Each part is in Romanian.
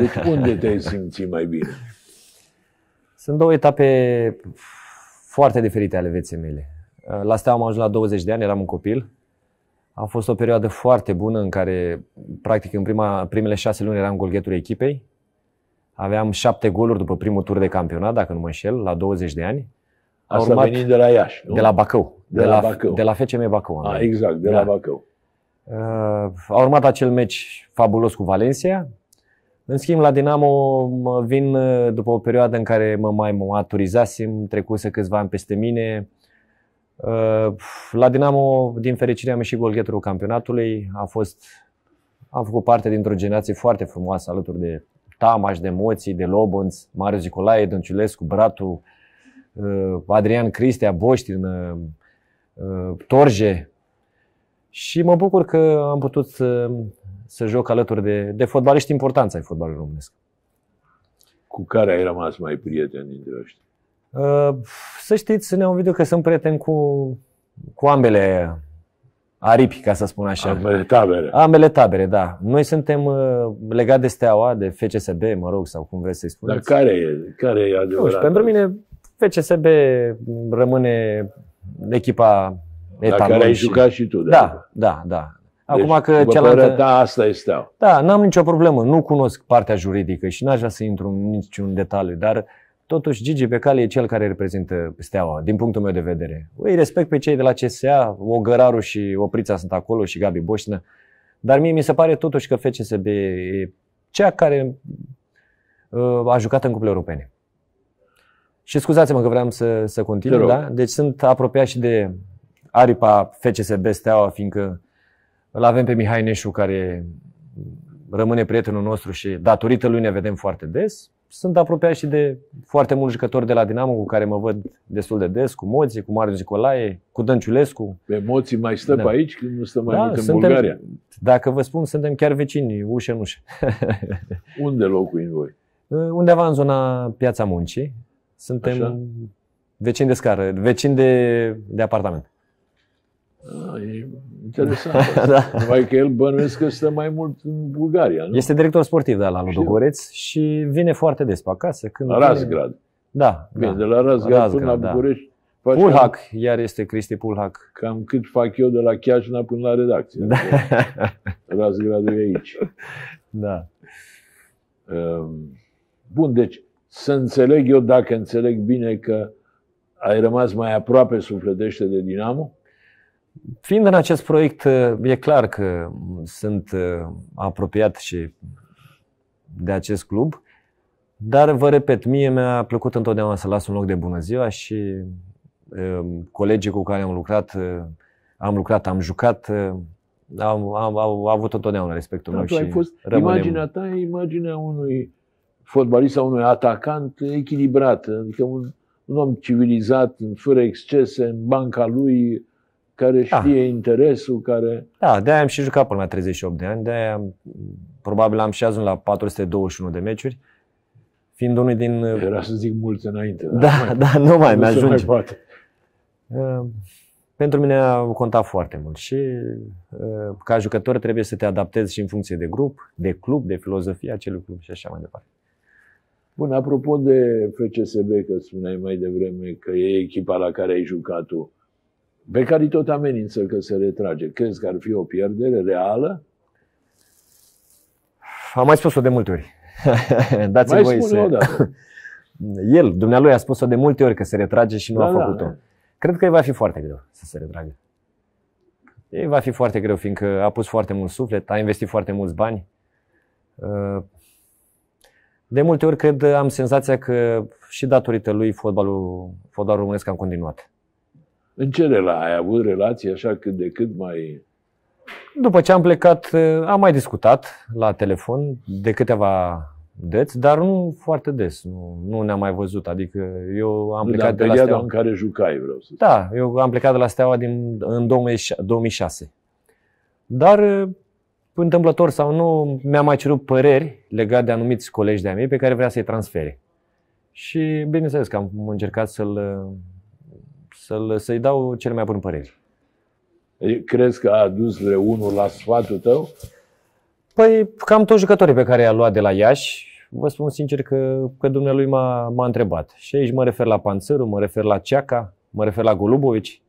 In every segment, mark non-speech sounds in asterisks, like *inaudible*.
Deci *laughs* unde te-ai simțit mai bine? Sunt două etape foarte diferite ale vieții mele. La Steaua am ajuns la 20 de ani, eram un copil. A fost o perioadă foarte bună în care, practic, în prima, primele șase luni eram golghetul echipei. Aveam șapte goluri după primul tur de campionat, dacă nu mă înșel, la 20 de ani. A Asta urmat venit de la Iași, nu? De la Bacău. De, de la, la Bacău. De la FCM Bacău. A, exact, de da. la Bacău. Uh, a urmat acel meci fabulos cu Valencia, în schimb, la Dinamo vin uh, după o perioadă în care mă mai maturizasem, trecuse câțiva ani peste mine. Uh, la Dinamo, din fericire, am ieșit golgheterul campionatului. A fost, am făcut parte dintr-o generație foarte frumoasă alături de Tamaș, de Moții, de Lobonț, Marius Nicolae, Dănciulescu, Bratu, uh, Adrian Cristea, Boștin, Torje. Și mă bucur că am putut să joc alături de, de fotbaliști importanți ai fotbalului românesc. Cu care ai rămas mai prieten dintre ăștia? Uh, să știți, ne-am văzut că sunt prieten cu, cu ambele aripi, ca să spun așa. Ambele tabere. Ambele tabere, da. Noi suntem uh, legați de Steaua, de FCSB, mă rog, sau cum vreți să-i spuneți. Dar care e, care e adevărat? Nu știu, pentru mine FCSB rămâne echipa etalon. La care ai jucat și tu. Da, da, da, da. Acum deci, că cealaltă... Da, asta este. Da. da, n-am nicio problemă. Nu cunosc partea juridică și n-aș vrea să intru în niciun detaliu, dar totuși Gigi Becali e cel care reprezintă steaua, din punctul meu de vedere. Îi respect pe cei de la CSA, Ogăraru și Oprița sunt acolo și Gabi Boșnă, dar mie mi se pare totuși că FCSB e cea care uh, a jucat în cuple europene. Și scuzați-mă că vreau să, să continui, da? Deci sunt apropiat și de aripa FCSB Steaua, fiindcă îl avem pe Mihai Neșu, care rămâne prietenul nostru și datorită lui ne vedem foarte des. Sunt apropiat și de foarte mulți jucători de la Dinamo cu care mă văd destul de des, cu Moții, cu Marius Nicolae, cu Dănciulescu. Moții mai stă da. pe aici când nu stă da, mai da, mult în suntem, Bulgaria. Dacă vă spun, suntem chiar vecini, ușă în ușă. *laughs* Unde locuim voi? Uh, undeva în zona Piața Muncii. Suntem Așa? vecini de scară, vecini de, de apartament. Da, e interesant. *laughs* da. Numai că el bănuiesc că stă mai mult în Bulgaria. Nu? Este director sportiv da, la Ludogoreț și vine foarte des pe acasă. Când la Razgrad. Da, vine... Da, Bine, da. de la Razgrad, Razgrad până la da. București. Da. Faci Pulhac, cam, iar este Cristi Pulhac. Cam cât fac eu de la Chiajna până la redacție. Da. *laughs* Razgradul e aici. Da. Ehm, bun, deci să înțeleg eu, dacă înțeleg bine, că ai rămas mai aproape sufletește de Dinamo? Fiind în acest proiect, e clar că sunt uh, apropiat și de acest club, dar vă repet, mie mi-a plăcut întotdeauna să las un loc de bună ziua și uh, colegii cu care am lucrat, uh, am lucrat, am jucat, au, am, au avut întotdeauna respectul da, meu. și ai fost, rămânem... imaginea ta e imaginea unui fotbalist sau unui atacant echilibrat, adică un, un om civilizat, fără excese, în banca lui, care da. știe da. interesul, care... Da, de-aia am și jucat până la 38 de ani, de-aia am, probabil am și ajuns la 421 de meciuri, fiind unul din... Uh, Era să zic mulți înainte. Da, da, mai, da nu mai *laughs* da, mi-ajunge. Mai poate. Uh, pentru mine a contat foarte mult și uh, ca jucător trebuie să te adaptezi și în funcție de grup, de club, de filozofia acelui club și așa mai departe. Bun, apropo de FCSB, că spuneai mai devreme că e echipa la care ai jucat tu, Becali tot amenință că se retrage. Crezi că ar fi o pierdere reală? Am mai spus-o de multe ori. *laughs* Dați-mi voi să... *laughs* El, dumnealui, a spus-o de multe ori că se retrage și nu da, a da. făcut-o. Da, da. Cred că îi va fi foarte greu să se retragă. Ei va fi foarte greu, fiindcă a pus foarte mult suflet, a investit foarte mulți bani. Uh, de multe ori cred, am senzația că și datorită lui fotbalul, fotbalul românesc a continuat. În ce rela- ai avut relații așa cât de cât mai... După ce am plecat, uh, am mai discutat la telefon de câteva dăți, dar nu foarte des. Nu, nu ne-am mai văzut. Adică eu am nu, plecat de la Steaua... în care jucai, vreau să Da, eu am plecat de la Steaua din, în 2006. Dar uh, întâmplător sau nu, mi-a mai cerut păreri legate de anumiți colegi de-a mei pe care vrea să-i transfere. Și bineînțeles că am încercat să-l uh, să-l, să-i dau cele mai bune păreri. Crezi că a adus vreunul la sfatul tău? Păi cam toți jucătorii pe care i-a luat de la Iași, vă spun sincer că, că dumnealui m-a, m-a întrebat. Și aici mă refer la Panțăru, mă refer la Ceaca, mă refer la Golubovici,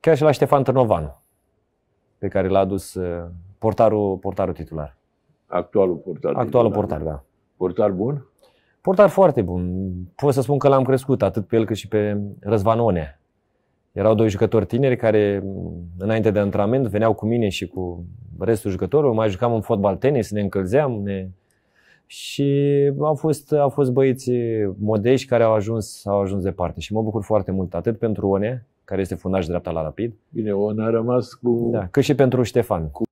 chiar și la Ștefan Târnovanu, pe care l-a adus uh, portarul, portarul titular. Actualul portar. Actualul titular. portar, da. Portar bun? Portar foarte bun. Pot să spun că l-am crescut atât pe el cât și pe Răzvan Onea. Erau doi jucători tineri care, înainte de antrenament, veneau cu mine și cu restul jucătorilor. Mai jucam în fotbal, tenis, ne încălzeam. Ne... Și au fost, au fost băieți modești care au ajuns, au ajuns departe. Și mă bucur foarte mult, atât pentru one, care este fundaș dreapta la Rapid. Bine, One a rămas cu... Da, cât și pentru Ștefan. Cu